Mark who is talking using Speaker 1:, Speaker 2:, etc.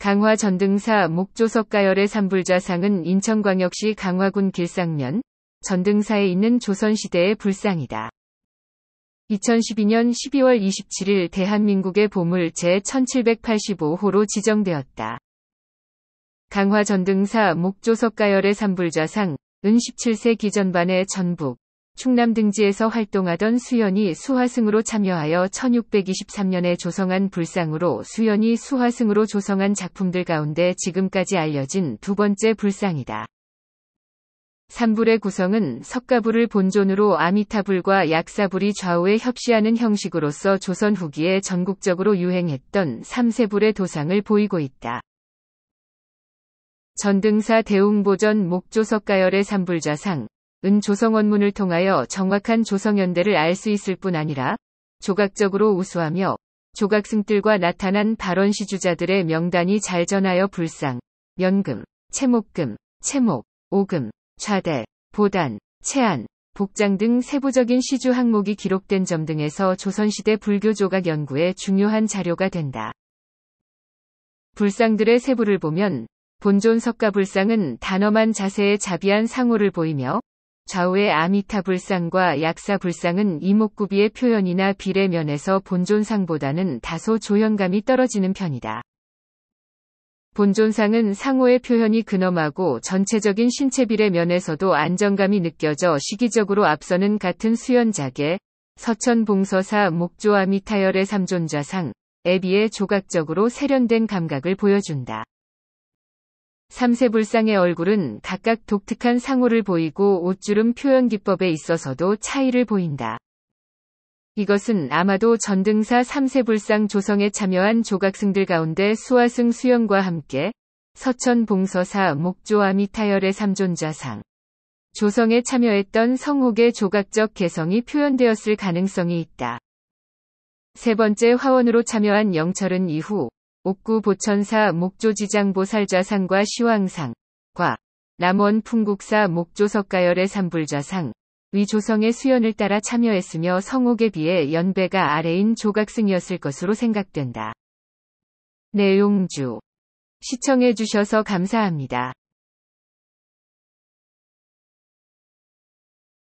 Speaker 1: 강화 전등사 목조석가열의 산불자상은 인천광역시 강화군 길상면 전등사에 있는 조선시대의 불상이다. 2012년 12월 27일 대한민국의 보물 제1785호로 지정되었다. 강화 전등사 목조석가열의 산불자상은 17세기 전반의 전북, 충남 등지에서 활동하던 수연이 수화승으로 참여하여 1623년에 조성한 불상으로 수연이 수화승으로 조성한 작품들 가운데 지금까지 알려진 두 번째 불상이다. 삼불의 구성은 석가불을 본존으로 아미타불과 약사불이 좌우에 협시하는 형식으로서 조선 후기에 전국적으로 유행했던 삼세불의 도상을 보이고 있다. 전등사 대웅보전 목조석가열의 삼불자상 은 조성원문을 통하여 정확한 조성연대를 알 수 있을 뿐 아니라 조각적으로 우수하며 조각승들과 나타난 발원시 주자들의 명단이 잘 전하여 불상, 연금, 채목금, 채목, 오금, 좌대, 보단, 채안, 복장 등 세부적인 시주 항목이 기록된 점 등에서 조선시대 불교 조각 연구의 중요한 자료가 된다. 불상들의 세부를 보면 본존 석가 불상은 단엄한 자세에 자비한 상호를 보이며 좌우의 아미타불상과 약사불상은 이목구비의 표현이나 비례 면에서 본존상보다는 다소 조현감이 떨어지는 편이다. 본존상은 상호의 표현이 근엄하고 전체적인 신체 비례 면에서도 안정감이 느껴져 시기적으로 앞서는 같은 수연작에 서천봉서사 목조아미타열의 삼존자상, 에비의 조각적으로 세련된 감각을 보여준다. 삼세불상의 얼굴은 각각 독특한 상호를 보이고 옷주름 표현 기법에 있어서도 차이를 보인다. 이것은 아마도 전등사 삼세불상 조성에 참여한 조각승들 가운데 수화승 수영과 함께 서천 봉서사 목조아미 타열의 삼존자상 조성에 참여했던 성옥의 조각적 개성이 표현되었을 가능성이 있다. 세 번째 화원으로 참여한 영철은 이후 옥구 보천사 목조지장보살자상과 시황상과 남원 풍국사 목조석가열의 산불자상 위조성의 수연을 따라 참여했으며 성옥에 비해 연배가 아래인 조각승이었을 것으로 생각된다. 내용주 시청해주셔서 감사합니다.